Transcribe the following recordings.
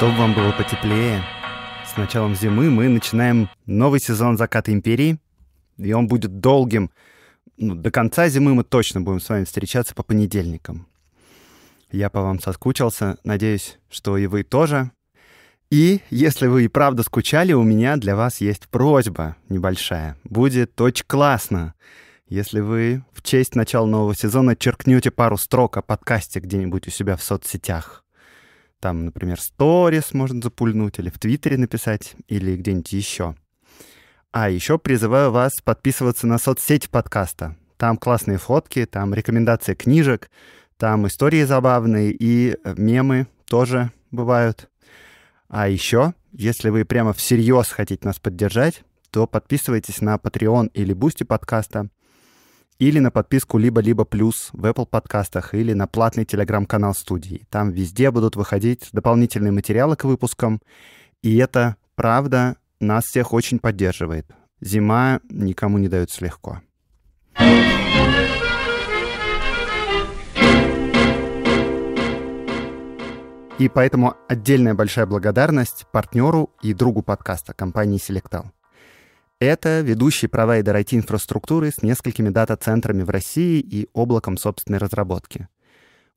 Чтобы вам было потеплее, с началом зимы мы начинаем новый сезон «Заката империи», и он будет долгим. Ну, до конца зимы мы точно будем с вами встречаться по понедельникам. Я по вам соскучился, надеюсь, что и вы тоже. И если вы и правда скучали, у меня для вас есть просьба небольшая. Будет очень классно, если вы в честь начала нового сезона черкнете пару строк о подкасте где-нибудь у себя в соцсетях. Там, например, сторис можно запульнуть, или в Твиттере написать, или где-нибудь еще. А еще призываю вас подписываться на соцсети подкаста. Там классные фотки, там рекомендации книжек, там истории забавные и э, мемы тоже бывают. А еще, если вы прямо всерьез хотите нас поддержать, то подписывайтесь на Patreon или Бусти подкаста или на подписку «Либо-либо плюс» в Apple подкастах или на платный телеграм-канал студии. Там везде будут выходить дополнительные материалы к выпускам, и это, правда, нас всех очень поддерживает. Зима никому не дается легко. И поэтому отдельная большая благодарность партнеру и другу подкаста, компании Selectal. Это ведущий провайдер IT-инфраструктуры с несколькими дата-центрами в России и облаком собственной разработки.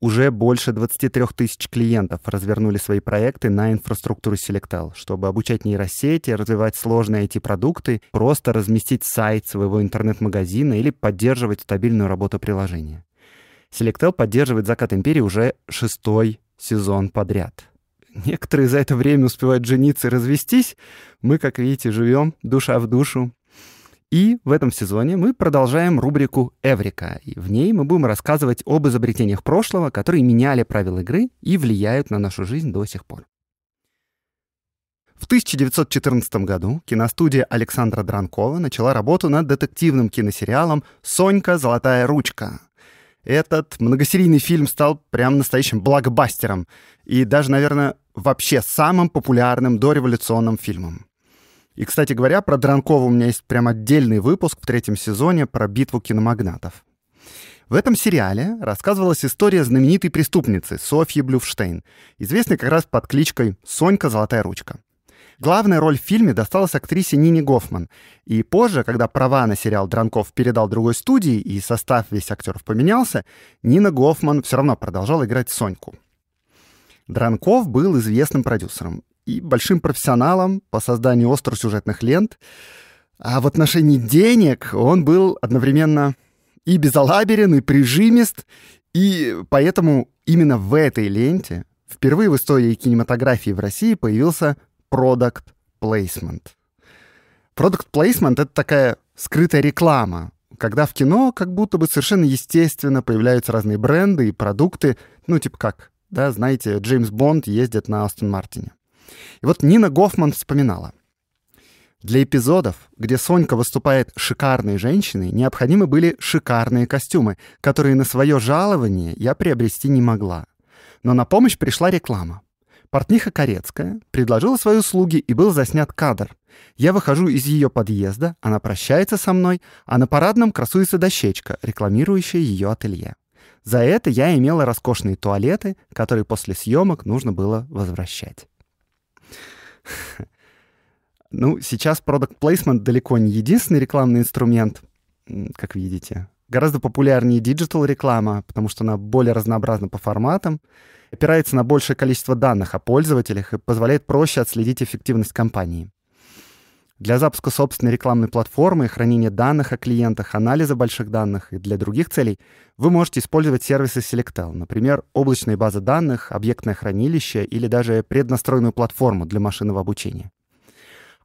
Уже больше 23 тысяч клиентов развернули свои проекты на инфраструктуру Selectal, чтобы обучать нейросети, развивать сложные IT-продукты, просто разместить сайт своего интернет-магазина или поддерживать стабильную работу приложения. Selectel поддерживает «Закат империи» уже шестой сезон подряд — Некоторые за это время успевают жениться и развестись. Мы, как видите, живем душа в душу. И в этом сезоне мы продолжаем рубрику «Эврика». И в ней мы будем рассказывать об изобретениях прошлого, которые меняли правила игры и влияют на нашу жизнь до сих пор. В 1914 году киностудия Александра Дранкова начала работу над детективным киносериалом «Сонька. Золотая ручка». Этот многосерийный фильм стал прям настоящим блокбастером. И даже, наверное, вообще самым популярным дореволюционным фильмом. И, кстати говоря, про Дранкова у меня есть прям отдельный выпуск в третьем сезоне про битву киномагнатов. В этом сериале рассказывалась история знаменитой преступницы Софьи Блюфштейн, известной как раз под кличкой Сонька Золотая Ручка. Главная роль в фильме досталась актрисе Нине Гофман. И позже, когда права на сериал «Дранков» передал другой студии и состав весь актеров поменялся, Нина Гофман все равно продолжала играть Соньку. Дранков был известным продюсером и большим профессионалом по созданию остросюжетных лент, а в отношении денег он был одновременно и безалаберен, и прижимист, и поэтому именно в этой ленте впервые в истории кинематографии в России появился продукт placement Продукт placement это такая скрытая реклама, когда в кино как будто бы совершенно естественно появляются разные бренды и продукты, ну, типа как да, знаете, Джеймс Бонд ездит на Астон Мартине. И вот Нина Гофман вспоминала. Для эпизодов, где Сонька выступает шикарной женщиной, необходимы были шикарные костюмы, которые на свое жалование я приобрести не могла. Но на помощь пришла реклама. Портниха Корецкая предложила свои услуги и был заснят кадр. Я выхожу из ее подъезда, она прощается со мной, а на парадном красуется дощечка, рекламирующая ее ателье. За это я имела роскошные туалеты, которые после съемок нужно было возвращать. Ну, сейчас product placement далеко не единственный рекламный инструмент, как видите. Гораздо популярнее диджитал реклама, потому что она более разнообразна по форматам, опирается на большее количество данных о пользователях и позволяет проще отследить эффективность компании для запуска собственной рекламной платформы, хранения данных о клиентах, анализа больших данных и для других целей вы можете использовать сервисы Selectel, например, облачные базы данных, объектное хранилище или даже преднастроенную платформу для машинного обучения.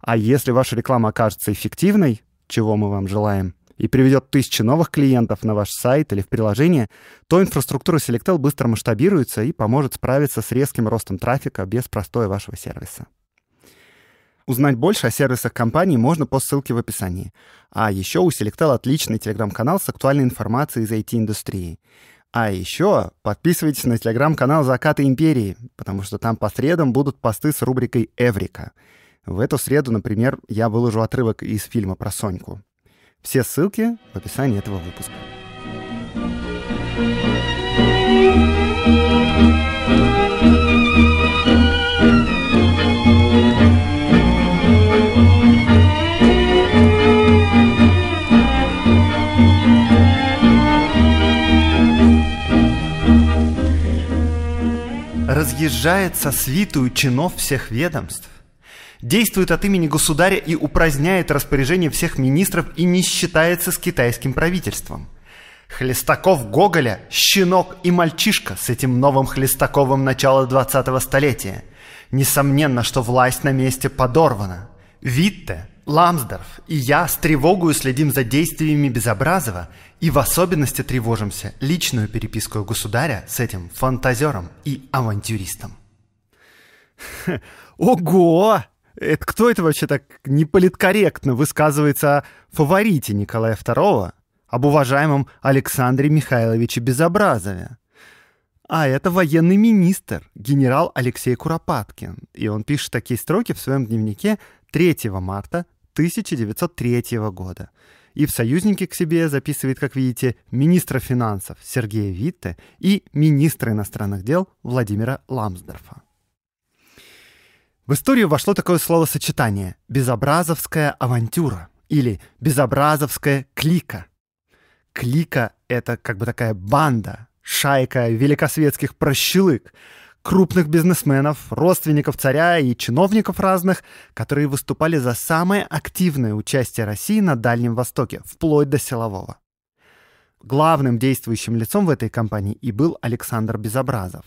А если ваша реклама окажется эффективной, чего мы вам желаем, и приведет тысячи новых клиентов на ваш сайт или в приложение, то инфраструктура Selectel быстро масштабируется и поможет справиться с резким ростом трафика без простоя вашего сервиса. Узнать больше о сервисах компании можно по ссылке в описании. А еще у Selectel отличный телеграм-канал с актуальной информацией из IT-индустрии. А еще подписывайтесь на телеграм-канал «Закаты империи», потому что там по средам будут посты с рубрикой «Эврика». В эту среду, например, я выложу отрывок из фильма про Соньку. Все ссылки в описании этого выпуска. разъезжается со свитую чинов всех ведомств, действует от имени государя и упраздняет распоряжение всех министров и не считается с китайским правительством. Хлестаков Гоголя – щенок и мальчишка с этим новым Хлестаковым начала 20-го столетия. Несомненно, что власть на месте подорвана. Витте Ламсдорф и я с тревогой следим за действиями Безобразова и в особенности тревожимся личную переписку государя с этим фантазером и авантюристом. Ого! Это кто это вообще так неполиткорректно высказывается о фаворите Николая II, об уважаемом Александре Михайловиче Безобразове? А это военный министр, генерал Алексей Куропаткин. И он пишет такие строки в своем дневнике 3 марта 1903 года. И в союзники к себе записывает, как видите, министра финансов Сергея Витте и министра иностранных дел Владимира Ламсдорфа. В историю вошло такое словосочетание «безобразовская авантюра» или «безобразовская клика». Клика — это как бы такая банда, шайка великосветских прощелык, крупных бизнесменов, родственников царя и чиновников разных, которые выступали за самое активное участие России на Дальнем Востоке, вплоть до силового. Главным действующим лицом в этой кампании и был Александр Безобразов.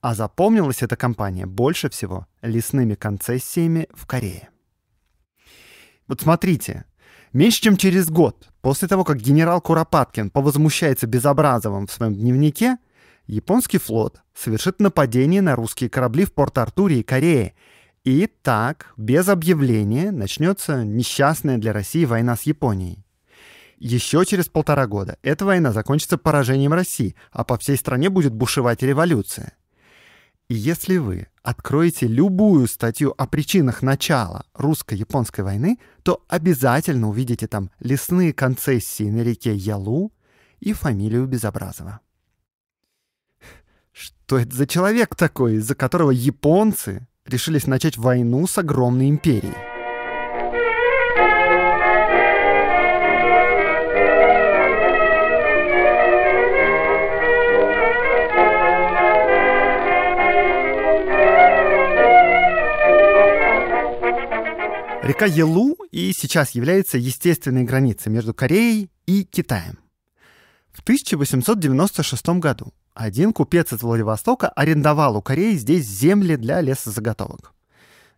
А запомнилась эта кампания больше всего лесными концессиями в Корее. Вот смотрите, меньше чем через год после того, как генерал Куропаткин повозмущается Безобразовым в своем дневнике – японский флот совершит нападение на русские корабли в Порт-Артуре и Корее. И так, без объявления, начнется несчастная для России война с Японией. Еще через полтора года эта война закончится поражением России, а по всей стране будет бушевать революция. И если вы откроете любую статью о причинах начала русско-японской войны, то обязательно увидите там лесные концессии на реке Ялу и фамилию Безобразова. Что это за человек такой, из-за которого японцы решились начать войну с огромной империей? Река Елу и сейчас является естественной границей между Кореей и Китаем. В 1896 году один купец из Владивостока арендовал у Кореи здесь земли для лесозаготовок.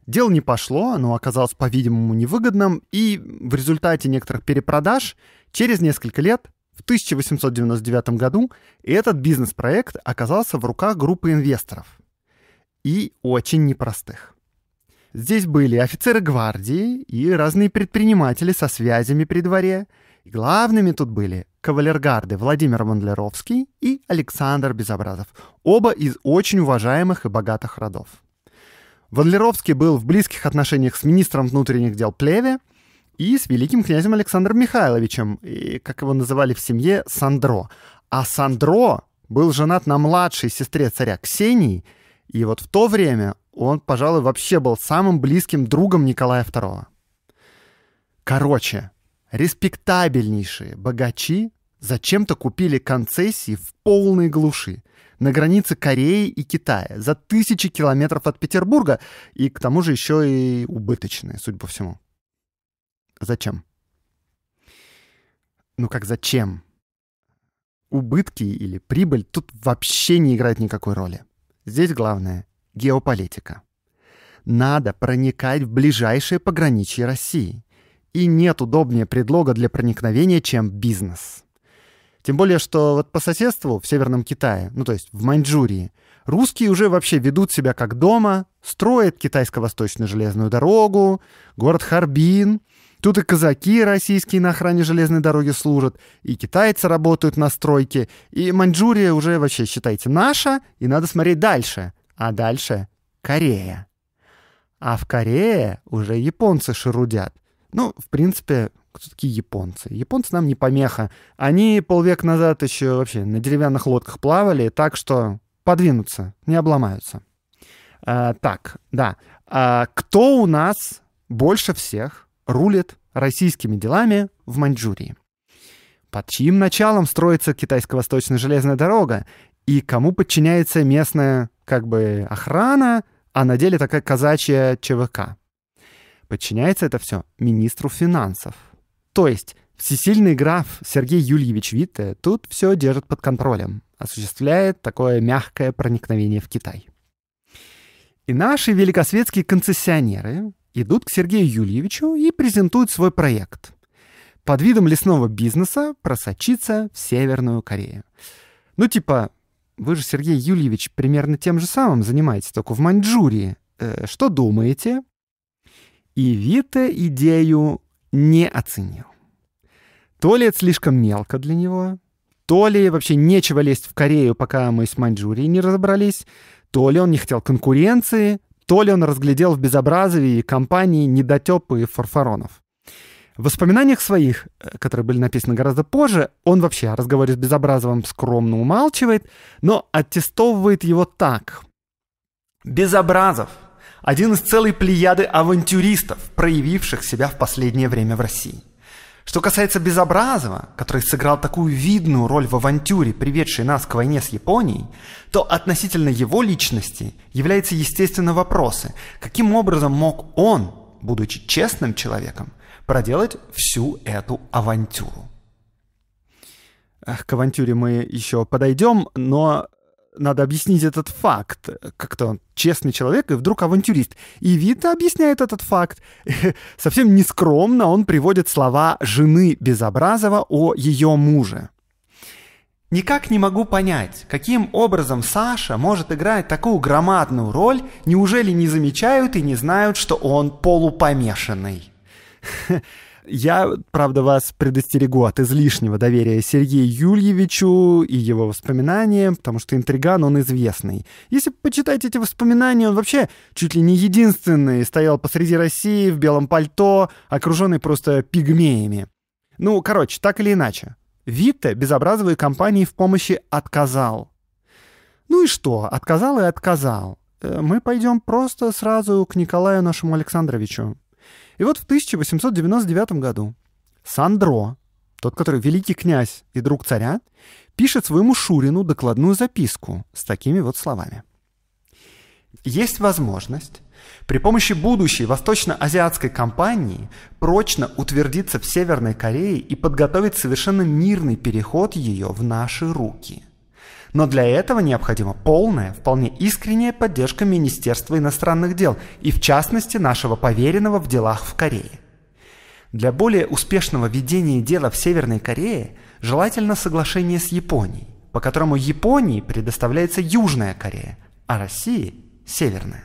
Дело не пошло, оно оказалось, по-видимому, невыгодным, и в результате некоторых перепродаж через несколько лет, в 1899 году, этот бизнес-проект оказался в руках группы инвесторов. И очень непростых. Здесь были офицеры гвардии и разные предприниматели со связями при дворе – главными тут были кавалергарды Владимир Мандлеровский и Александр Безобразов, оба из очень уважаемых и богатых родов. Вандлеровский был в близких отношениях с министром внутренних дел Плеве и с великим князем Александром Михайловичем, и, как его называли в семье, Сандро. А Сандро был женат на младшей сестре царя Ксении, и вот в то время он, пожалуй, вообще был самым близким другом Николая II. Короче, Респектабельнейшие богачи зачем-то купили концессии в полной глуши на границе Кореи и Китая за тысячи километров от Петербурга и к тому же еще и убыточные, судя по всему. Зачем? Ну как зачем? Убытки или прибыль тут вообще не играет никакой роли. Здесь главное — геополитика. Надо проникать в ближайшие пограничья России. И нет удобнее предлога для проникновения, чем бизнес. Тем более, что вот по соседству в Северном Китае, ну то есть в Маньчжурии, русские уже вообще ведут себя как дома, строят китайско-восточную железную дорогу, город Харбин. Тут и казаки российские на охране железной дороги служат, и китайцы работают на стройке, и Маньчжурия уже вообще, считайте, наша, и надо смотреть дальше. А дальше — Корея. А в Корее уже японцы шерудят. Ну, в принципе, кто такие японцы? Японцы нам не помеха. Они полвека назад еще вообще на деревянных лодках плавали, так что подвинутся, не обломаются. А, так, да. А, кто у нас больше всех рулит российскими делами в Маньчжурии? Под чьим началом строится китайско-восточная железная дорога? И кому подчиняется местная как бы охрана, а на деле такая казачья ЧВК? Подчиняется это все министру финансов. То есть всесильный граф Сергей Юльевич Витте тут все держит под контролем, осуществляет такое мягкое проникновение в Китай. И наши великосветские концессионеры идут к Сергею Юльевичу и презентуют свой проект. Под видом лесного бизнеса просочиться в Северную Корею. Ну типа, вы же, Сергей Юльевич, примерно тем же самым занимаетесь, только в Маньчжурии. Э, что думаете? и Вита идею не оценил. То ли это слишком мелко для него, то ли вообще нечего лезть в Корею, пока мы с Маньчжурией не разобрались, то ли он не хотел конкуренции, то ли он разглядел в безобразии компании недотепы и фарфаронов. В воспоминаниях своих, э, которые были написаны гораздо позже, он вообще о разговоре с Безобразовым скромно умалчивает, но аттестовывает его так. «Безобразов один из целой плеяды авантюристов, проявивших себя в последнее время в России. Что касается Безобразова, который сыграл такую видную роль в авантюре, приведшей нас к войне с Японией, то относительно его личности являются естественно вопросы, каким образом мог он, будучи честным человеком, проделать всю эту авантюру. К авантюре мы еще подойдем, но надо объяснить этот факт. Как-то он честный человек и вдруг авантюрист. И Вита объясняет этот факт. Совсем нескромно он приводит слова жены Безобразова о ее муже. Никак не могу понять, каким образом Саша может играть такую громадную роль, неужели не замечают и не знают, что он полупомешанный? Я, правда, вас предостерегу от излишнего доверия Сергею Юльевичу и его воспоминаниям, потому что интриган он известный. Если почитать эти воспоминания, он вообще чуть ли не единственный стоял посреди России в белом пальто, окруженный просто пигмеями. Ну, короче, так или иначе. Витте безобразовой компании в помощи отказал. Ну и что? Отказал и отказал. Э, мы пойдем просто сразу к Николаю нашему Александровичу. И вот в 1899 году Сандро, тот, который великий князь и друг царя, пишет своему Шурину докладную записку с такими вот словами. Есть возможность при помощи будущей восточно-азиатской компании прочно утвердиться в Северной Корее и подготовить совершенно мирный переход ее в наши руки – но для этого необходима полная, вполне искренняя поддержка Министерства иностранных дел и в частности нашего поверенного в делах в Корее. Для более успешного ведения дела в Северной Корее желательно соглашение с Японией, по которому Японии предоставляется Южная Корея, а России – Северная.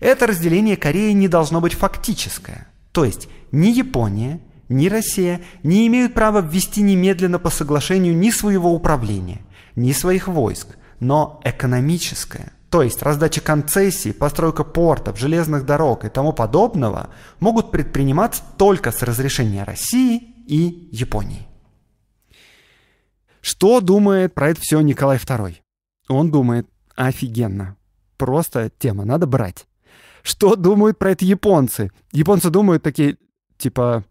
Это разделение Кореи не должно быть фактическое, то есть ни Япония, ни Россия не имеют права ввести немедленно по соглашению ни своего управления, ни своих войск, но экономическое. То есть раздача концессий, постройка портов, железных дорог и тому подобного могут предприниматься только с разрешения России и Японии. Что думает про это все Николай II? Он думает, офигенно, просто тема, надо брать. Что думают про это японцы? Японцы думают такие, типа,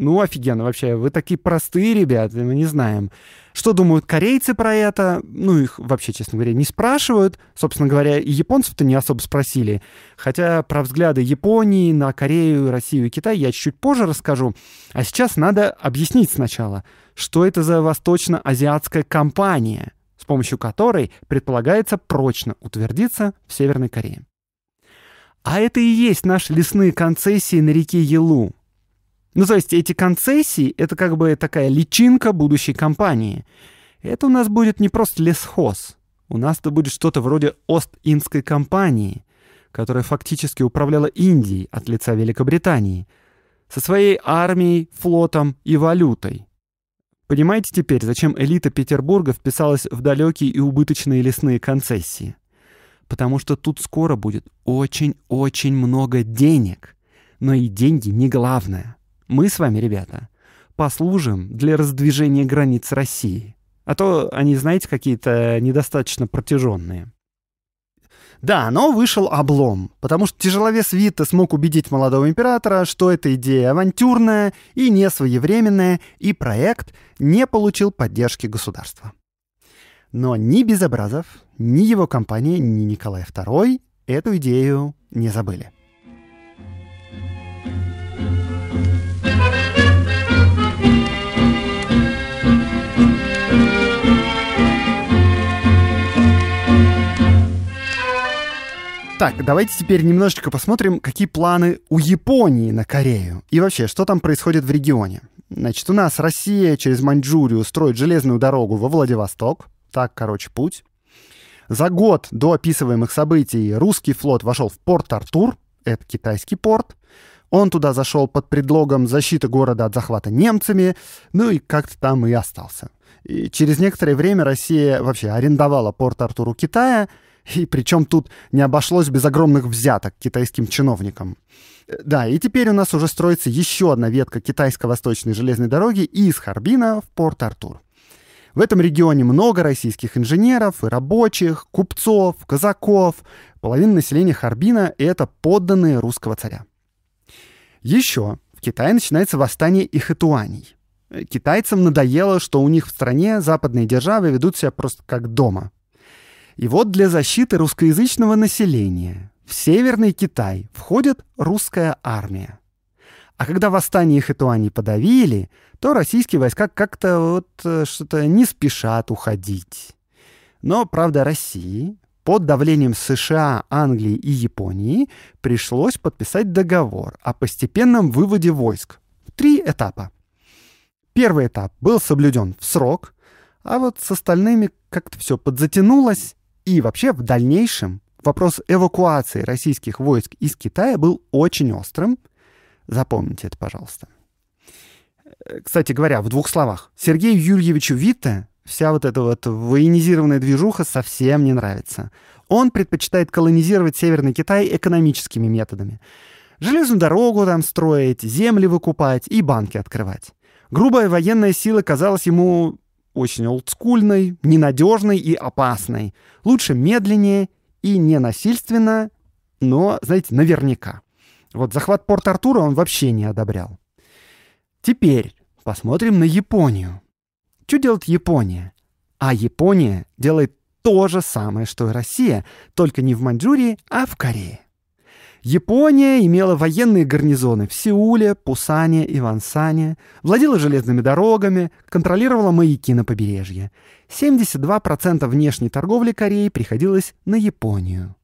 ну, офигенно вообще. Вы такие простые ребята, мы не знаем. Что думают корейцы про это? Ну, их вообще, честно говоря, не спрашивают. Собственно говоря, и японцев-то не особо спросили. Хотя про взгляды Японии на Корею, Россию и Китай я чуть чуть позже расскажу. А сейчас надо объяснить сначала, что это за восточно-азиатская компания, с помощью которой предполагается прочно утвердиться в Северной Корее. А это и есть наши лесные концессии на реке Елу — ну, то есть эти концессии — это как бы такая личинка будущей компании. Это у нас будет не просто лесхоз. У нас это будет что-то вроде Ост-Индской компании, которая фактически управляла Индией от лица Великобритании, со своей армией, флотом и валютой. Понимаете теперь, зачем элита Петербурга вписалась в далекие и убыточные лесные концессии? Потому что тут скоро будет очень-очень много денег. Но и деньги не главное. Мы с вами, ребята, послужим для раздвижения границ России. А то они, знаете, какие-то недостаточно протяженные. Да, но вышел облом, потому что тяжеловес Вита смог убедить молодого императора, что эта идея авантюрная и не своевременная, и проект не получил поддержки государства. Но ни Безобразов, ни его компания, ни Николай II эту идею не забыли. Так, давайте теперь немножечко посмотрим, какие планы у Японии на Корею. И вообще, что там происходит в регионе. Значит, у нас Россия через Маньчжурию строит железную дорогу во Владивосток. Так, короче, путь. За год до описываемых событий русский флот вошел в порт Артур. Это китайский порт. Он туда зашел под предлогом защиты города от захвата немцами, ну и как-то там и остался. И через некоторое время Россия вообще арендовала порт Артуру Китая — и причем тут не обошлось без огромных взяток китайским чиновникам. Э, да, и теперь у нас уже строится еще одна ветка китайско-восточной железной дороги из Харбина в Порт-Артур. В этом регионе много российских инженеров и рабочих, купцов, казаков. Половина населения Харбина — это подданные русского царя. Еще в Китае начинается восстание ихэтуаней. Китайцам надоело, что у них в стране западные державы ведут себя просто как дома. И вот для защиты русскоязычного населения в Северный Китай входит русская армия. А когда восстание хэтуаней подавили, то российские войска как-то вот э, что-то не спешат уходить. Но, правда, России под давлением США, Англии и Японии пришлось подписать договор о постепенном выводе войск. Три этапа. Первый этап был соблюден в срок, а вот с остальными как-то все подзатянулось, и вообще в дальнейшем вопрос эвакуации российских войск из Китая был очень острым. Запомните это, пожалуйста. Э, кстати говоря, в двух словах. Сергею Юрьевичу Витте вся вот эта вот военизированная движуха совсем не нравится. Он предпочитает колонизировать Северный Китай экономическими методами. Железную дорогу там строить, земли выкупать и банки открывать. Грубая военная сила казалась ему очень олдскульной, ненадежной и опасной. Лучше медленнее и не насильственно, но, знаете, наверняка. Вот захват Порт-Артура он вообще не одобрял. Теперь посмотрим на Японию. Что делает Япония? А Япония делает то же самое, что и Россия, только не в Маньчжурии, а в Корее. Япония имела военные гарнизоны в Сеуле, Пусане и Вансане, владела железными дорогами, контролировала маяки на побережье. 72% внешней торговли Кореи приходилось на Японию.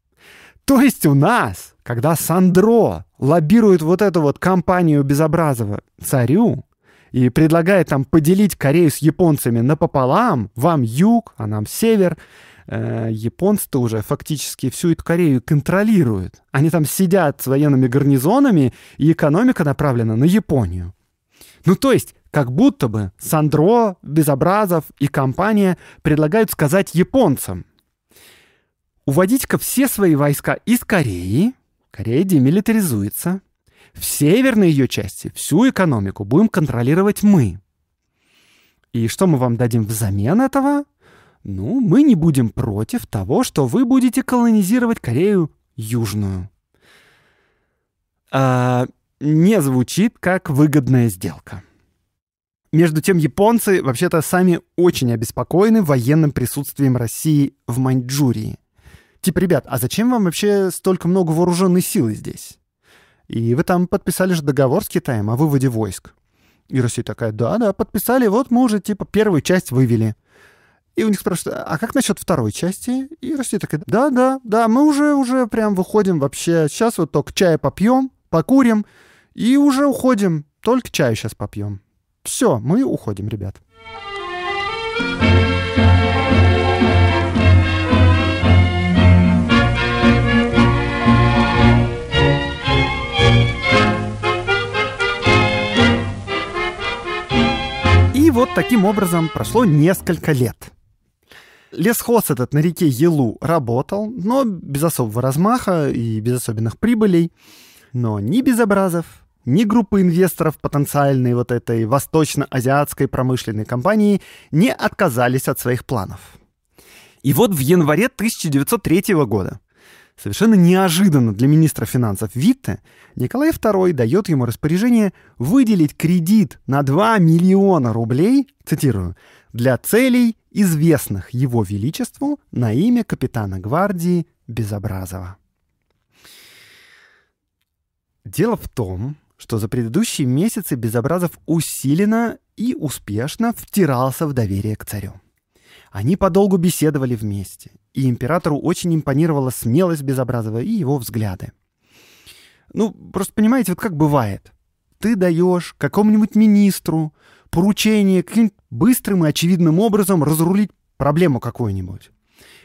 То есть у нас, когда Сандро лоббирует вот эту вот компанию Безобразова царю и предлагает там поделить Корею с японцами напополам, вам юг, а нам север — Э, японцы-то уже фактически всю эту Корею контролируют. Они там сидят с военными гарнизонами, и экономика направлена на Японию. Ну то есть, как будто бы Сандро, Безобразов и компания предлагают сказать японцам, уводить-ка все свои войска из Кореи, Корея демилитаризуется, в северной ее части всю экономику будем контролировать мы. И что мы вам дадим взамен этого? Ну, мы не будем против того, что вы будете колонизировать Корею Южную. А, не звучит как выгодная сделка. Между тем, японцы вообще-то сами очень обеспокоены военным присутствием России в Маньчжурии. Типа, ребят, а зачем вам вообще столько много вооруженной силы здесь? И вы там подписали же договор с Китаем о выводе войск. И Россия такая, да-да, подписали, вот мы уже, типа, первую часть вывели. И у них спрашивают, а как насчет второй части? И Россия такая, да, да, да, мы уже, уже прям выходим вообще. Сейчас вот только чая попьем, покурим и уже уходим. Только чаю сейчас попьем. Все, мы уходим, ребят. И вот таким образом прошло несколько лет. Лесхоз этот на реке Елу работал, но без особого размаха и без особенных прибылей. Но ни безобразов, ни группы инвесторов потенциальной вот этой восточно-азиатской промышленной компании не отказались от своих планов. И вот в январе 1903 года совершенно неожиданно для министра финансов Витте Николай II дает ему распоряжение выделить кредит на 2 миллиона рублей, цитирую, для целей известных его величеству на имя капитана гвардии Безобразова. Дело в том, что за предыдущие месяцы Безобразов усиленно и успешно втирался в доверие к царю. Они подолгу беседовали вместе, и императору очень импонировала смелость Безобразова и его взгляды. Ну, просто понимаете, вот как бывает. Ты даешь какому-нибудь министру поручение, каким-нибудь быстрым и очевидным образом разрулить проблему какую-нибудь.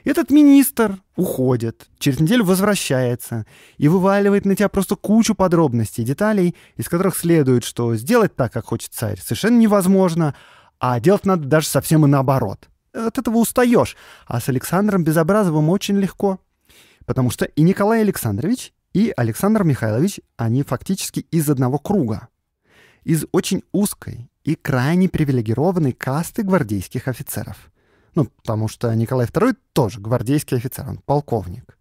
Этот министр уходит, через неделю возвращается и вываливает на тебя просто кучу подробностей, деталей, из которых следует, что сделать так, как хочет царь, совершенно невозможно, а делать надо даже совсем и наоборот. От этого устаешь, а с Александром Безобразовым очень легко, потому что и Николай Александрович, и Александр Михайлович, они фактически из одного круга, из очень узкой и крайне привилегированной касты гвардейских офицеров. Ну, потому что Николай II тоже гвардейский офицер, он полковник.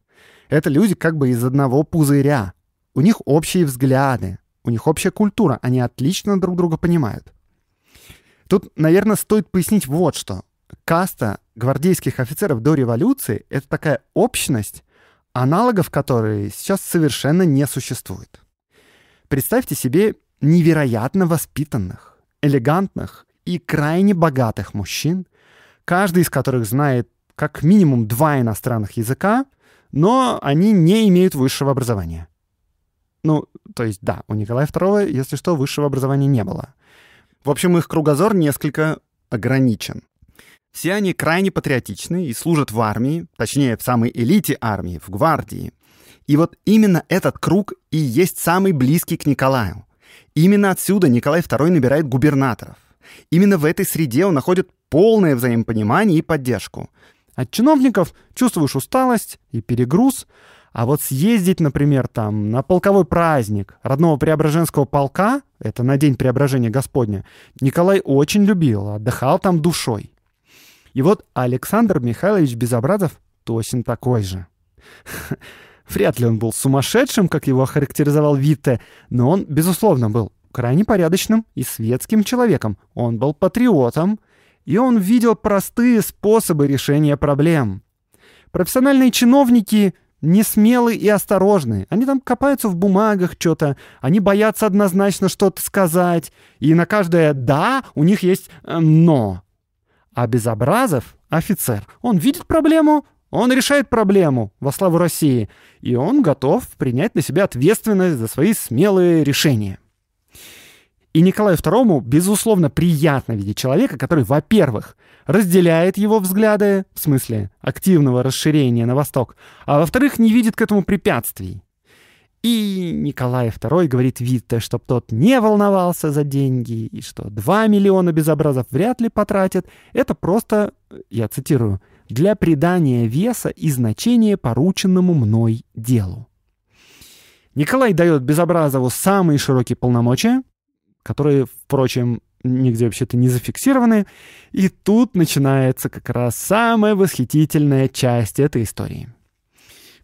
Это люди как бы из одного пузыря. У них общие взгляды, у них общая культура, они отлично друг друга понимают. Тут, наверное, стоит пояснить вот что. Каста гвардейских офицеров до революции — это такая общность, аналогов которой сейчас совершенно не существует. Представьте себе невероятно воспитанных, элегантных и крайне богатых мужчин, каждый из которых знает как минимум два иностранных языка, но они не имеют высшего образования. Ну, то есть да, у Николая II, если что, высшего образования не было. В общем, их кругозор несколько ограничен. Все они крайне патриотичны и служат в армии, точнее, в самой элите армии, в гвардии. И вот именно этот круг и есть самый близкий к Николаю. Именно отсюда Николай II набирает губернаторов. Именно в этой среде он находит полное взаимопонимание и поддержку. От чиновников чувствуешь усталость и перегруз, а вот съездить, например, там на полковой праздник родного Преображенского полка, это на День Преображения Господня, Николай очень любил, отдыхал там душой. И вот Александр Михайлович Безобразов точно такой же. Вряд ли он был сумасшедшим, как его охарактеризовал Витте, но он, безусловно, был крайне порядочным и светским человеком. Он был патриотом, и он видел простые способы решения проблем. Профессиональные чиновники не смелые и осторожные. Они там копаются в бумагах что-то, они боятся однозначно что-то сказать, и на каждое «да» у них есть э, «но». А Безобразов — офицер. Он видит проблему, он решает проблему во славу России, и он готов принять на себя ответственность за свои смелые решения. И Николаю II, безусловно, приятно видеть человека, который, во-первых, разделяет его взгляды, в смысле активного расширения на восток, а во-вторых, не видит к этому препятствий. И Николай II говорит Витте, чтоб тот не волновался за деньги, и что 2 миллиона безобразов вряд ли потратит. Это просто, я цитирую, для придания веса и значения порученному мной делу. Николай дает Безобразову самые широкие полномочия, которые, впрочем, нигде вообще-то не зафиксированы. И тут начинается как раз самая восхитительная часть этой истории.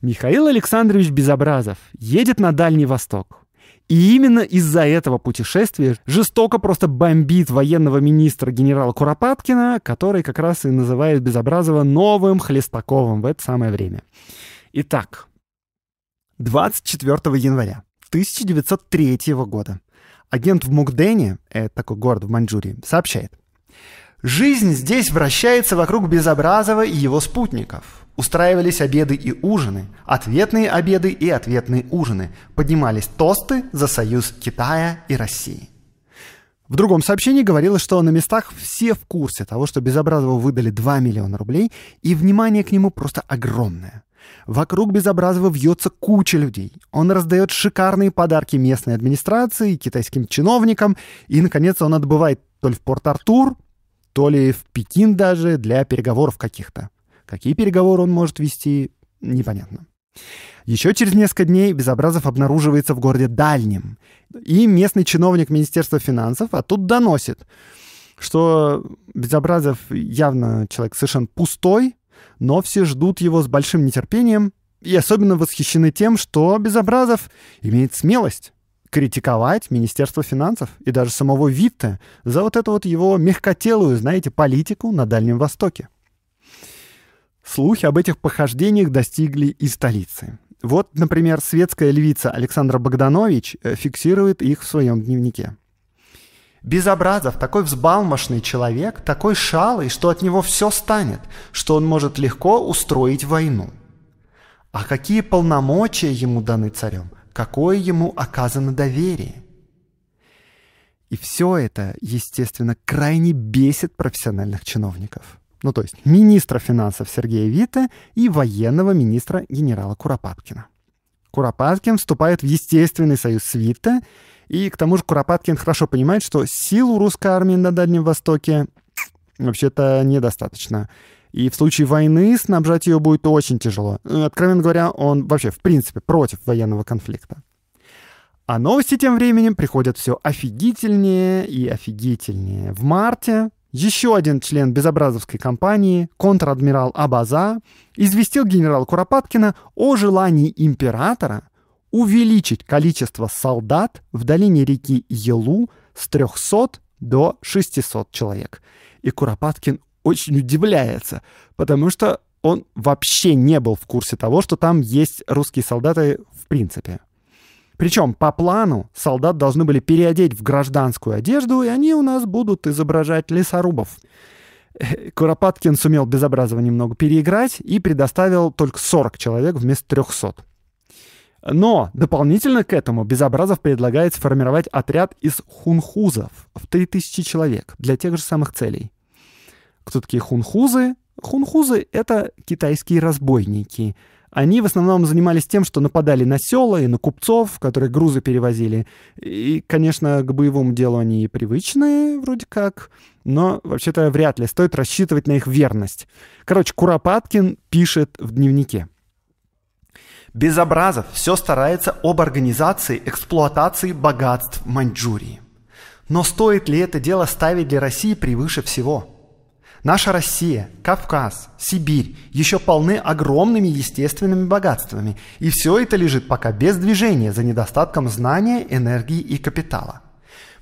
Михаил Александрович Безобразов едет на Дальний Восток, и именно из-за этого путешествия жестоко просто бомбит военного министра генерала Куропаткина, который как раз и называет Безобразова новым Хлестаковым в это самое время. Итак, 24 января 1903 года агент в Мукдене, это такой город в Маньчжурии, сообщает. Жизнь здесь вращается вокруг Безобразова и его спутников. Устраивались обеды и ужины, ответные обеды и ответные ужины, поднимались тосты за союз Китая и России. В другом сообщении говорилось, что на местах все в курсе того, что Безобразову выдали 2 миллиона рублей, и внимание к нему просто огромное. Вокруг Безобразова вьется куча людей. Он раздает шикарные подарки местной администрации, китайским чиновникам, и, наконец, он отбывает то ли в Порт-Артур, то ли в Пекин даже для переговоров каких-то. Какие переговоры он может вести, непонятно. Еще через несколько дней Безобразов обнаруживается в городе Дальнем. И местный чиновник Министерства финансов а доносит, что Безобразов явно человек совершенно пустой, но все ждут его с большим нетерпением и особенно восхищены тем, что Безобразов имеет смелость критиковать Министерство финансов и даже самого Витте за вот эту вот его мягкотелую, знаете, политику на Дальнем Востоке. Слухи об этих похождениях достигли и столицы. Вот, например, светская львица Александра Богданович э, фиксирует их в своем дневнике. Безобразов такой взбалмошный человек, такой шалый, что от него все станет, что он может легко устроить войну. А какие полномочия ему даны царем, какое ему оказано доверие? И все это, естественно, крайне бесит профессиональных чиновников ну то есть министра финансов Сергея Вита и военного министра генерала Куропаткина. Куропаткин вступает в естественный союз с Вита, и к тому же Куропаткин хорошо понимает, что силу русской армии на Дальнем Востоке вообще-то недостаточно. И в случае войны снабжать ее будет очень тяжело. Ну, откровенно говоря, он вообще, в принципе, против военного конфликта. А новости тем временем приходят все офигительнее и офигительнее. В марте еще один член безобразовской компании, контр-адмирал Абаза, известил генерала Куропаткина о желании императора увеличить количество солдат в долине реки Елу с 300 до 600 человек. И Куропаткин очень удивляется, потому что он вообще не был в курсе того, что там есть русские солдаты в принципе. Причем по плану солдат должны были переодеть в гражданскую одежду, и они у нас будут изображать лесорубов. Э, Куропаткин сумел Безобразова немного переиграть и предоставил только 40 человек вместо 300. Но дополнительно к этому Безобразов предлагает сформировать отряд из хунхузов в 3000 человек для тех же самых целей. Кто такие хунхузы? Хунхузы — это китайские разбойники — они в основном занимались тем, что нападали на села и на купцов, которые грузы перевозили. И, конечно, к боевому делу они привычные вроде как, но вообще-то вряд ли стоит рассчитывать на их верность. Короче, Куропаткин пишет в дневнике. Безобразов все старается об организации эксплуатации богатств Маньчжурии. Но стоит ли это дело ставить для России превыше всего – Наша Россия, Кавказ, Сибирь еще полны огромными естественными богатствами, и все это лежит пока без движения за недостатком знания, энергии и капитала.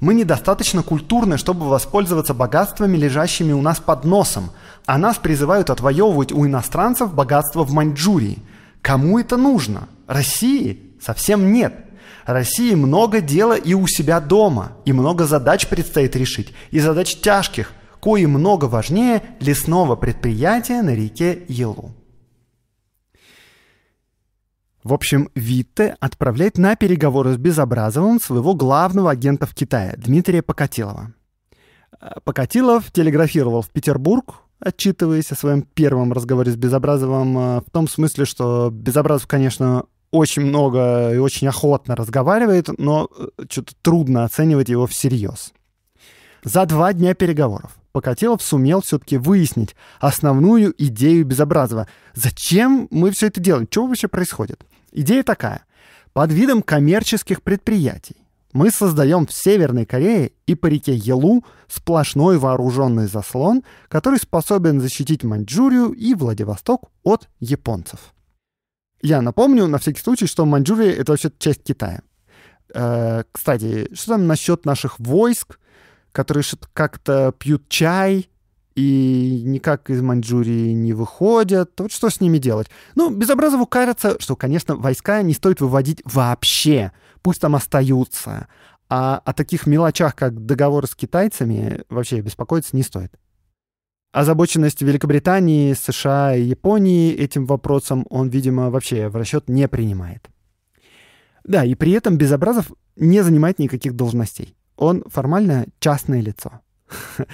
Мы недостаточно культурны, чтобы воспользоваться богатствами, лежащими у нас под носом, а нас призывают отвоевывать у иностранцев богатство в Маньчжурии. Кому это нужно? России? Совсем нет. России много дела и у себя дома, и много задач предстоит решить, и задач тяжких, кое много важнее лесного предприятия на реке Елу. В общем, Витте отправляет на переговоры с Безобразовым своего главного агента в Китае, Дмитрия Покатилова. Э, Покатилов телеграфировал в Петербург, отчитываясь о своем первом разговоре с Безобразовым, э, в том смысле, что Безобразов, конечно, очень много и очень охотно разговаривает, но э, что-то трудно оценивать его всерьез. За два дня переговоров Покатилов сумел все-таки выяснить основную идею безобразова. Зачем мы все это делаем? Что вообще происходит? Идея такая. Под видом коммерческих предприятий мы создаем в Северной Корее и по реке Елу сплошной вооруженный заслон, который способен защитить Маньчжурию и Владивосток от японцев. Я напомню на всякий случай, что Маньчжурия — это вообще часть Китая. Э, кстати, что там насчет наших войск? которые что-то как-то пьют чай, и никак из Маньчжурии не выходят. Вот что с ними делать? Ну, Безобразову кажется, что, конечно, войска не стоит выводить вообще. Пусть там остаются. А о таких мелочах, как договор с китайцами, вообще беспокоиться не стоит. Озабоченность Великобритании, США и Японии этим вопросом он, видимо, вообще в расчет не принимает. Да, и при этом Безобразов не занимает никаких должностей он формально частное лицо.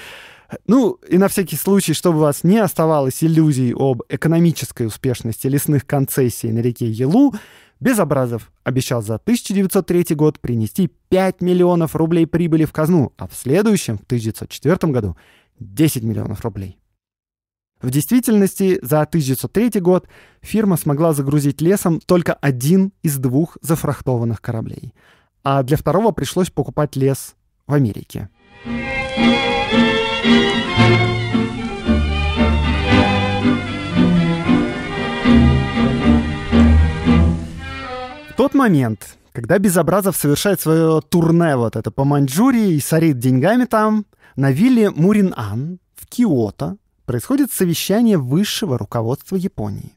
Ну, и на всякий случай, чтобы у вас не оставалось иллюзий об экономической успешности лесных концессий на реке Елу, Безобразов обещал за 1903 год принести 5 миллионов рублей прибыли в казну, а в следующем, в 1904 году, 10 миллионов рублей. В действительности, за 1903 год фирма смогла загрузить лесом только один из двух зафрахтованных кораблей. А для второго пришлось покупать лес в Америке. В тот момент, когда Безобразов совершает свое турне вот это по Маньчжурии и сорит деньгами там, на вилле Мурин-Ан в Киото происходит совещание высшего руководства Японии.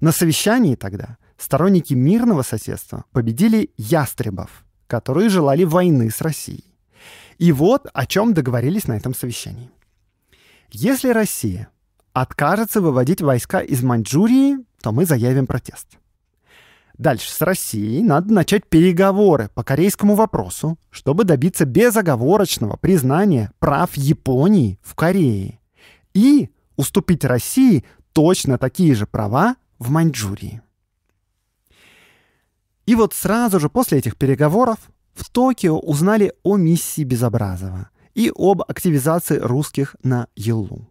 На совещании тогда сторонники мирного соседства победили ястребов, которые желали войны с Россией. И вот о чем договорились на этом совещании. Если Россия откажется выводить войска из Маньчжурии, то мы заявим протест. Дальше с Россией надо начать переговоры по корейскому вопросу, чтобы добиться безоговорочного признания прав Японии в Корее и уступить России точно такие же права в Маньчжурии. И вот сразу же после этих переговоров в Токио узнали о миссии Безобразова и об активизации русских на Елу.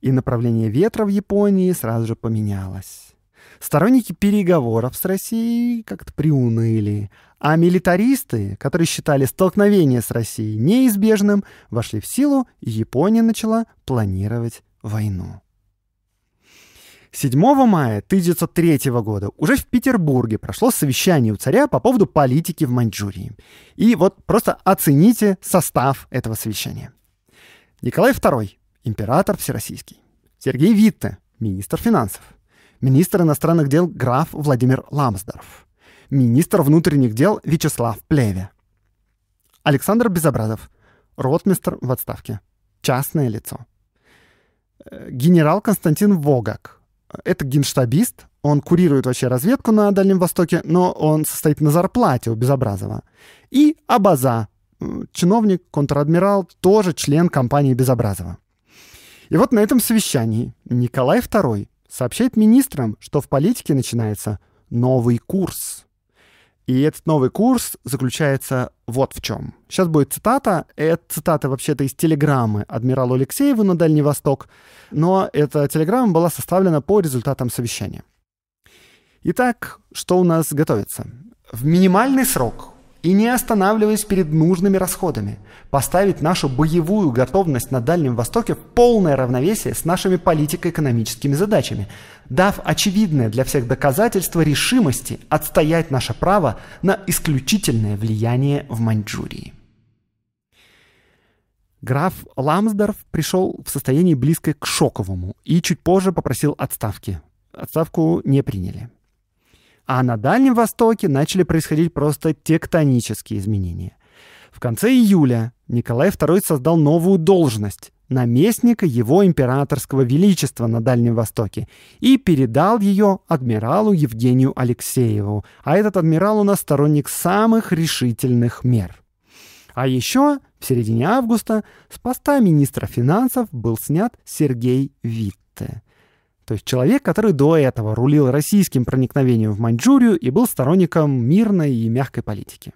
И направление ветра в Японии сразу же поменялось. Сторонники переговоров с Россией как-то приуныли, а милитаристы, которые считали столкновение с Россией неизбежным, вошли в силу, и Япония начала планировать войну. 7 мая 1903 года уже в Петербурге прошло совещание у царя по поводу политики в Маньчжурии. И вот просто оцените состав этого совещания. Николай II, император всероссийский. Сергей Витте, министр финансов. Министр иностранных дел граф Владимир Ламсдорф. Министр внутренних дел Вячеслав Плеве. Александр Безобразов, ротмистр в отставке. Частное лицо. Э, генерал Константин Вогак, это генштабист, он курирует вообще разведку на Дальнем Востоке, но он состоит на зарплате у Безобразова. И Абаза, э, чиновник, контрадмирал, тоже член компании Безобразова. И вот на этом совещании Николай II сообщает министрам, что в политике начинается новый курс. И этот новый курс заключается вот в чем. Сейчас будет цитата. Это цитата вообще-то из телеграммы адмиралу Алексееву на Дальний Восток, но эта телеграмма была составлена по результатам совещания. Итак, что у нас готовится? В минимальный срок и не останавливаясь перед нужными расходами, поставить нашу боевую готовность на Дальнем Востоке в полное равновесие с нашими политико-экономическими задачами, дав очевидное для всех доказательство решимости отстоять наше право на исключительное влияние в Маньчжурии. Граф Ламсдорф пришел в состоянии близкое к шоковому и чуть позже попросил отставки. Отставку не приняли. А на Дальнем Востоке начали происходить просто тектонические изменения. В конце июля Николай II создал новую должность – наместника его императорского величества на Дальнем Востоке и передал ее адмиралу Евгению Алексееву. А этот адмирал у нас сторонник самых решительных мер. А еще в середине августа с поста министра финансов был снят Сергей Витте. То есть человек, который до этого рулил российским проникновением в Маньчжурию и был сторонником мирной и мягкой политики.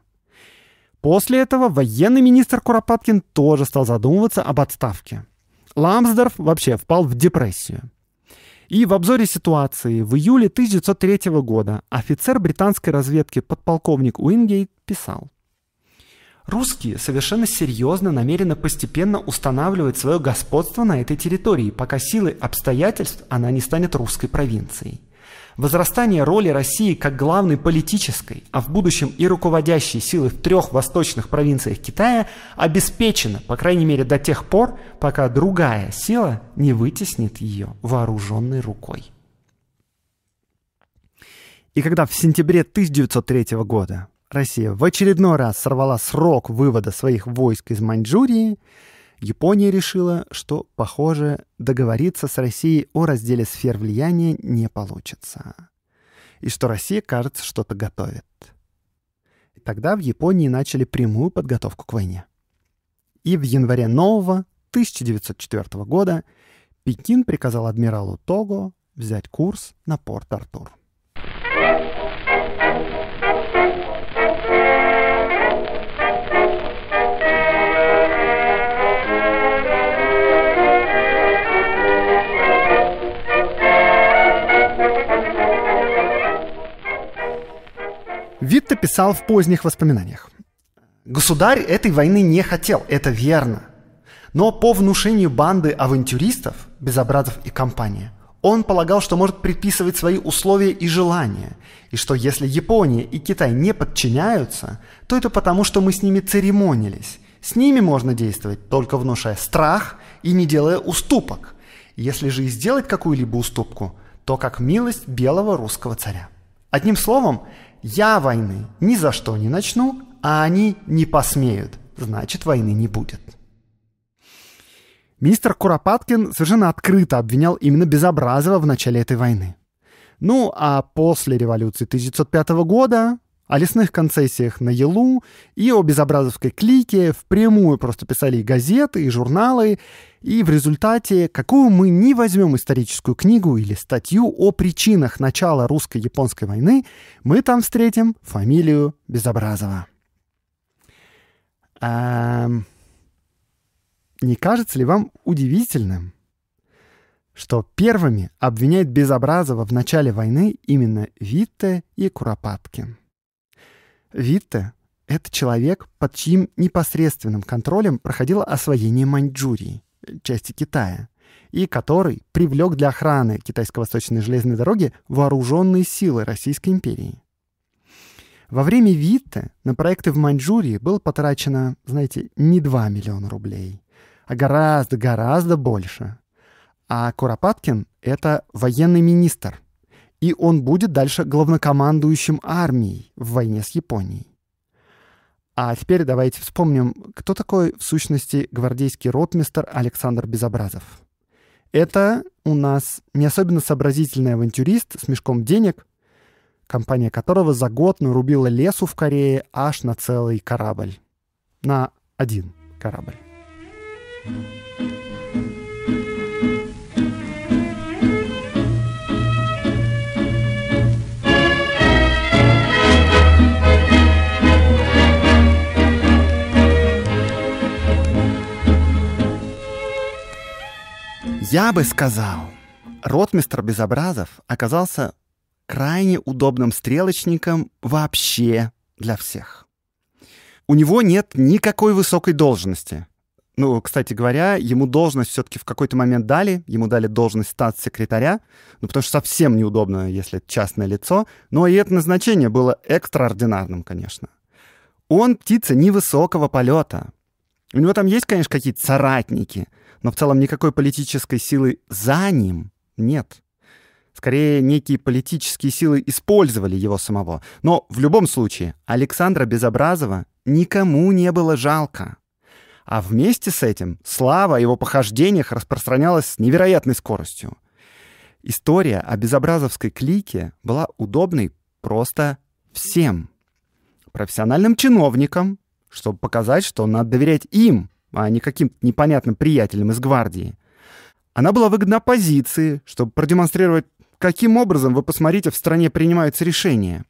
После этого военный министр Куропаткин тоже стал задумываться об отставке. Ламсдорф вообще впал в депрессию. И в обзоре ситуации в июле 1903 года офицер британской разведки подполковник Уингейт писал – Русские совершенно серьезно намерены постепенно устанавливать свое господство на этой территории, пока силой обстоятельств она не станет русской провинцией. Возрастание роли России как главной политической, а в будущем и руководящей силы в трех восточных провинциях Китая обеспечено, по крайней мере до тех пор, пока другая сила не вытеснит ее вооруженной рукой. И когда в сентябре 1903 года Россия в очередной раз сорвала срок вывода своих войск из Маньчжурии, Япония решила, что, похоже, договориться с Россией о разделе сфер влияния не получится. И что Россия, кажется, что-то готовит. И тогда в Японии начали прямую подготовку к войне. И в январе нового 1904 года Пекин приказал адмиралу Того взять курс на порт Артур. Витте писал в поздних воспоминаниях. «Государь этой войны не хотел, это верно. Но по внушению банды авантюристов, безобразов и компании, он полагал, что может предписывать свои условия и желания, и что если Япония и Китай не подчиняются, то это потому, что мы с ними церемонились. С ними можно действовать, только внушая страх и не делая уступок. Если же и сделать какую-либо уступку, то как милость белого русского царя. Одним словом, я войны ни за что не начну, а они не посмеют. Значит, войны не будет. Министр Куропаткин совершенно открыто обвинял именно Безобразова в начале этой войны. Ну, а после революции 1905 года о лесных концессиях на Елу и о безобразовской клике впрямую просто писали и газеты, и журналы, и в результате, какую мы ни возьмем историческую книгу или статью о причинах начала русско-японской войны, мы там встретим фамилию Безобразова. А... Не кажется ли вам удивительным, что первыми обвиняют Безобразова в начале войны именно Витте и Куропаткин? Витте — это человек, под чьим непосредственным контролем проходило освоение Маньчжурии — части Китая, и который привлек для охраны Китайско-Восточной железной дороги вооруженные силы Российской империи. Во время Витте на проекты в Маньчжурии было потрачено, знаете, не 2 миллиона рублей, а гораздо-гораздо больше. А Куропаткин — это военный министр, и он будет дальше главнокомандующим армией в войне с Японией. А теперь давайте вспомним, кто такой в сущности гвардейский ротмистер Александр Безобразов. Это у нас не особенно сообразительный авантюрист с мешком денег, компания которого за год нарубила лесу в Корее аж на целый корабль. На один корабль. Я бы сказал, ротмистр Безобразов оказался крайне удобным стрелочником вообще для всех. У него нет никакой высокой должности. Ну, кстати говоря, ему должность все-таки в какой-то момент дали. Ему дали должность стать секретаря ну, потому что совсем неудобно, если частное лицо. Но и это назначение было экстраординарным, конечно. Он птица невысокого полета. У него там есть, конечно, какие-то соратники — но в целом никакой политической силы за ним нет. Скорее, некие политические силы использовали его самого. Но в любом случае, Александра Безобразова никому не было жалко. А вместе с этим слава о его похождениях распространялась с невероятной скоростью. История о безобразовской клике была удобной просто всем. Профессиональным чиновникам, чтобы показать, что надо доверять им, а не каким-то непонятным приятелем из гвардии. Она была выгодна позиции, чтобы продемонстрировать, каким образом, вы посмотрите, в стране принимаются решения.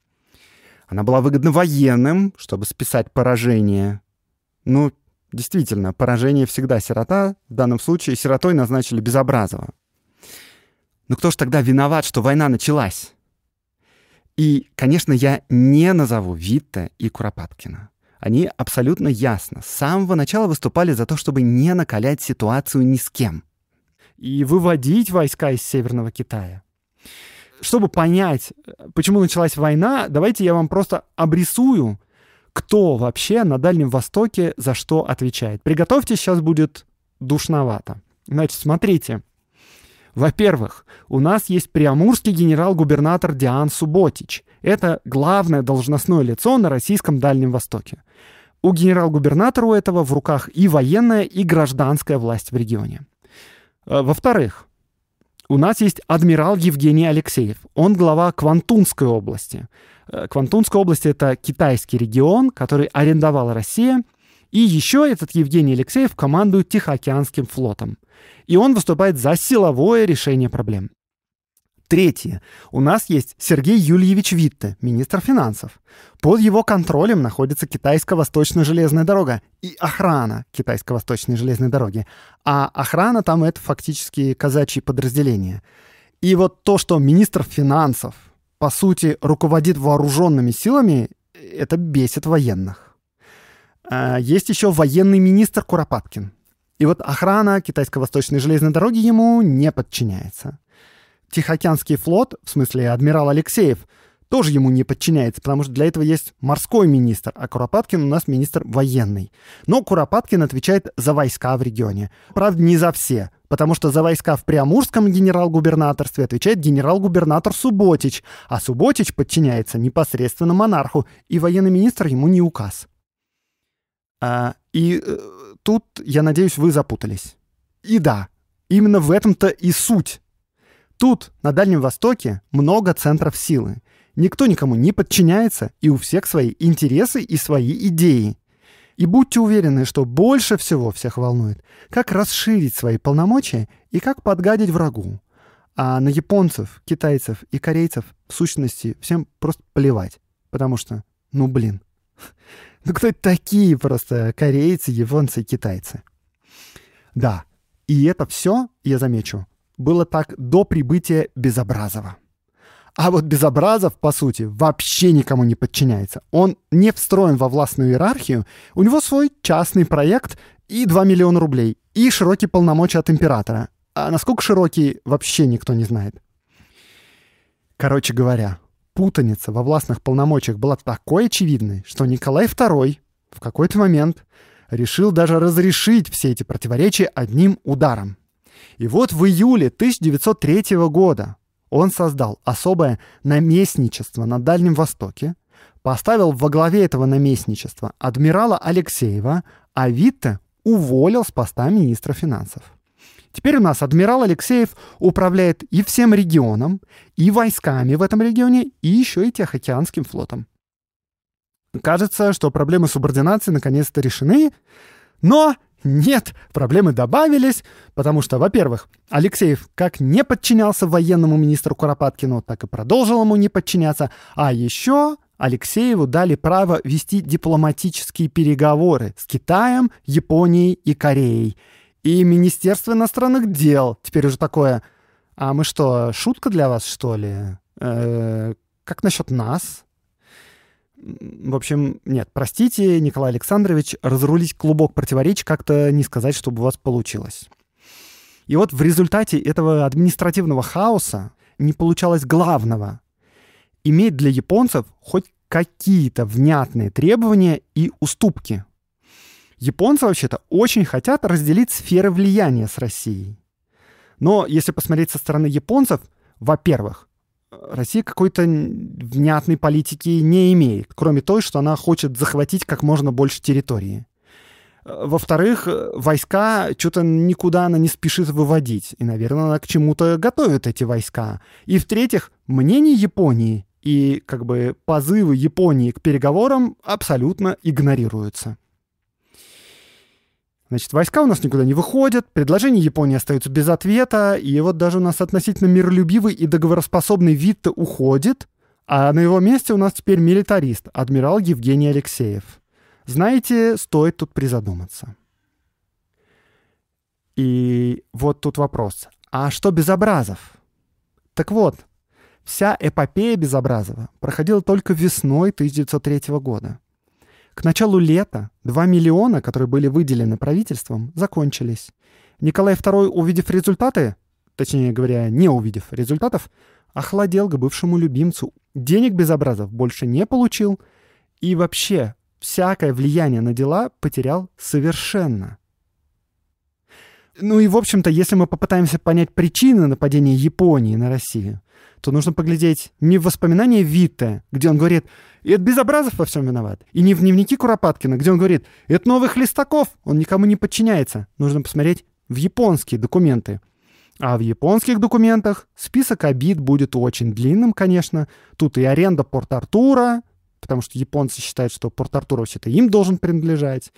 Она была выгодна военным, чтобы списать поражение. Ну, действительно, поражение всегда сирота. В данном случае сиротой назначили Безобразова. Но ну кто ж тогда виноват, что война началась? И, конечно, я не назову Витта и Куропаткина они абсолютно ясно с самого начала выступали за то, чтобы не накалять ситуацию ни с кем. И выводить войска из Северного Китая. Чтобы понять, почему началась война, давайте я вам просто обрисую, кто вообще на Дальнем Востоке за что отвечает. Приготовьте, сейчас будет душновато. Значит, смотрите. Во-первых, у нас есть приамурский генерал-губернатор Диан Суботич. Это главное должностное лицо на российском Дальнем Востоке. У генерал-губернатора у этого в руках и военная, и гражданская власть в регионе. А, во-вторых, у нас есть адмирал Евгений Алексеев. Он глава Квантунской области. Э, Квантунская область — это китайский регион, который арендовала Россия и еще этот Евгений Алексеев командует Тихоокеанским флотом. И он выступает за силовое решение проблем. Третье. У нас есть Сергей Юльевич Витте, министр финансов. Под его контролем находится Китайско-Восточная железная дорога и охрана Китайско-Восточной железной дороги. А охрана там — это фактически казачьи подразделения. И вот то, что министр финансов, по сути, руководит вооруженными силами, это бесит военных. А, есть еще военный министр Куропаткин. И вот охрана Китайско-Восточной железной дороги ему не подчиняется. Тихоокеанский флот, в смысле адмирал Алексеев, тоже ему не подчиняется, потому что для этого есть морской министр, а Куропаткин у нас министр военный. Но Куропаткин отвечает за войска в регионе. Правда, не за все, потому что за войска в Приамурском генерал-губернаторстве отвечает генерал-губернатор Субботич, а Субботич подчиняется непосредственно монарху, и военный министр ему не указ. А, и э, тут, я надеюсь, вы запутались. И да, именно в этом-то и суть. Тут, на Дальнем Востоке, много центров силы. Никто никому не подчиняется, и у всех свои интересы и свои идеи. И будьте уверены, что больше всего всех волнует, как расширить свои полномочия и как подгадить врагу. А на японцев, китайцев и корейцев в сущности всем просто плевать. Потому что, ну блин, ну кто это такие просто? Корейцы, японцы, китайцы. Да, и это все, я замечу, было так до прибытия Безобразова. А вот Безобразов, по сути, вообще никому не подчиняется. Он не встроен во властную иерархию, у него свой частный проект и 2 миллиона рублей, и широкие полномочия от императора. А насколько широкие, вообще никто не знает. Короче говоря, путаница во властных полномочиях была такой очевидной, что Николай II в какой-то момент решил даже разрешить все эти противоречия одним ударом. И вот в июле 1903 года он создал особое наместничество на Дальнем Востоке, поставил во главе этого наместничества адмирала Алексеева, а Витте уволил с поста министра финансов. Теперь у нас адмирал Алексеев управляет и всем регионом, и войсками в этом регионе, и еще и Тихоокеанским флотом. Кажется, что проблемы субординации наконец-то решены, но нет, проблемы добавились, потому что, во-первых, Алексеев как не подчинялся военному министру Куропаткину, так и продолжил ему не подчиняться, а еще Алексееву дали право вести дипломатические переговоры с Китаем, Японией и Кореей и Министерство иностранных дел. Теперь уже такое. А мы что, шутка для вас, что ли? Э, как насчет нас? В общем, нет, простите, Николай Александрович, разрулить клубок противоречий как-то не сказать, чтобы у вас получилось. И вот в результате этого административного хаоса не получалось главного — иметь для японцев хоть какие-то внятные требования и уступки — Японцы вообще-то очень хотят разделить сферы влияния с Россией. Но если посмотреть со стороны японцев, во-первых, э, Россия какой-то внятной политики не имеет, кроме той, что она хочет захватить как можно больше территории. Э, во-вторых, э, войска что-то никуда она не спешит выводить, и, наверное, она к чему-то готовит эти войска. И, в-третьих, мнение Японии и как бы позывы Японии к переговорам абсолютно игнорируются. Значит, войска у нас никуда не выходят, предложения Японии остаются без ответа, и вот даже у нас относительно миролюбивый и договороспособный вид уходит, а на его месте у нас теперь милитарист, адмирал Евгений Алексеев. Знаете, стоит тут призадуматься. И вот тут вопрос. А что Безобразов? Так вот, вся эпопея Безобразова проходила только весной 1903 года. К началу лета 2 миллиона, которые были выделены правительством, закончились. Николай II, увидев результаты, точнее говоря, не увидев результатов, охладел к бывшему любимцу. Денег безобразов больше не получил и вообще всякое влияние на дела потерял совершенно. Ну и, в общем-то, если мы попытаемся понять причины нападения Японии на Россию, то нужно поглядеть не в воспоминания Вита, где он говорит, это Безобразов во всем виноват, и не в дневники Куропаткина, где он говорит, это новых листаков, он никому не подчиняется. Нужно посмотреть в японские документы. А в японских документах список обид будет очень длинным, конечно. Тут и аренда Порт-Артура, потому что японцы считают, что порт артура вообще-то им должен принадлежать.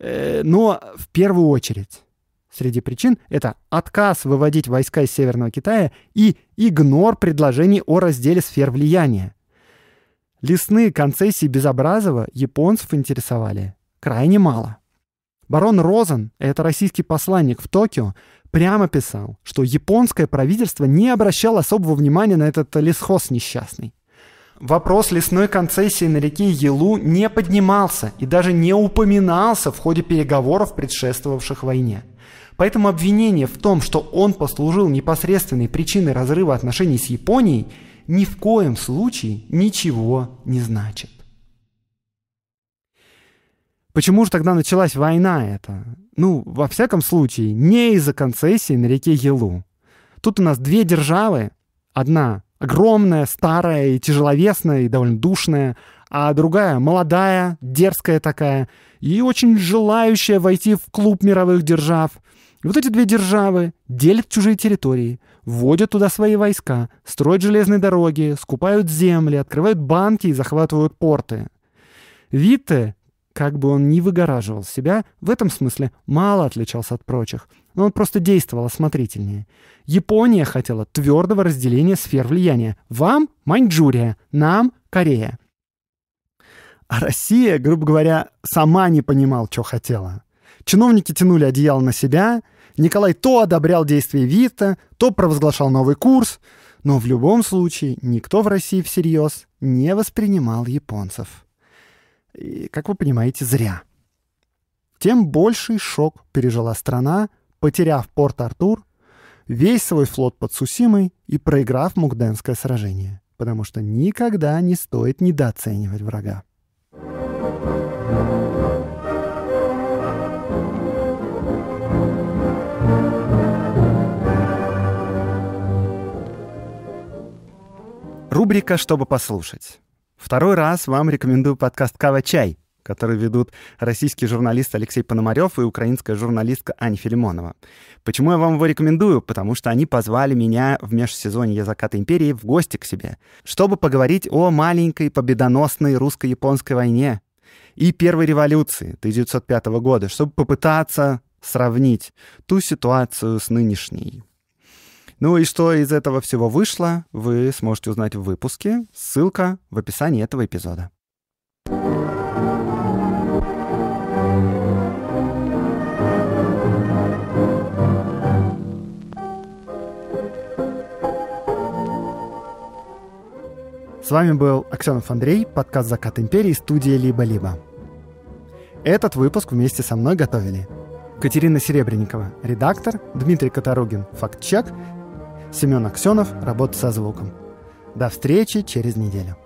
Э, но в первую очередь Среди причин это отказ выводить войска из Северного Китая и игнор предложений о разделе сфер влияния. Лесные концессии Безобразова японцев интересовали крайне мало. Барон Розен, это российский посланник в Токио, прямо писал, что японское правительство не обращало особого внимания на этот лесхоз несчастный. Вопрос лесной концессии на реке Елу не поднимался и даже не упоминался в ходе переговоров, предшествовавших войне. Поэтому обвинение в том, что он послужил непосредственной причиной разрыва отношений с Японией, ни в коем случае ничего не значит. Почему же тогда началась война эта? Ну, во всяком случае, не из-за концессии на реке Елу. Тут у нас две державы. Одна огромная, старая и тяжеловесная, и довольно душная, а другая молодая, дерзкая такая, и очень желающая войти в клуб мировых держав — и вот эти две державы делят чужие территории, вводят туда свои войска, строят железные дороги, скупают земли, открывают банки и захватывают порты. Витте, как бы он ни выгораживал себя, в этом смысле мало отличался от прочих. Но он просто действовал осмотрительнее. Япония хотела твердого разделения сфер влияния. Вам — Маньчжурия, нам — Корея. А Россия, грубо говоря, сама не понимала, что хотела. Чиновники тянули одеяло на себя. Николай то одобрял действия Вита, то провозглашал новый курс. Но в любом случае никто в России всерьез не воспринимал японцев. И, как вы понимаете, зря. Тем больший шок пережила страна, потеряв Порт-Артур, весь свой флот под Сусимой и проиграв Мукденское сражение. Потому что никогда не стоит недооценивать врага. Рубрика «Чтобы послушать». Второй раз вам рекомендую подкаст «Кава-чай», который ведут российский журналист Алексей Пономарев и украинская журналистка Аня Филимонова. Почему я вам его рекомендую? Потому что они позвали меня в межсезонье «Заката империи» в гости к себе, чтобы поговорить о маленькой победоносной русско-японской войне и первой революции 1905 года, чтобы попытаться сравнить ту ситуацию с нынешней. Ну и что из этого всего вышло, вы сможете узнать в выпуске. Ссылка в описании этого эпизода. С вами был Аксенов Андрей, подкаст «Закат империи» студии «Либо-либо». Этот выпуск вместе со мной готовили Катерина Серебренникова, редактор, Дмитрий Катаругин, фактчек, Семен Аксенов, работа со звуком. До встречи через неделю.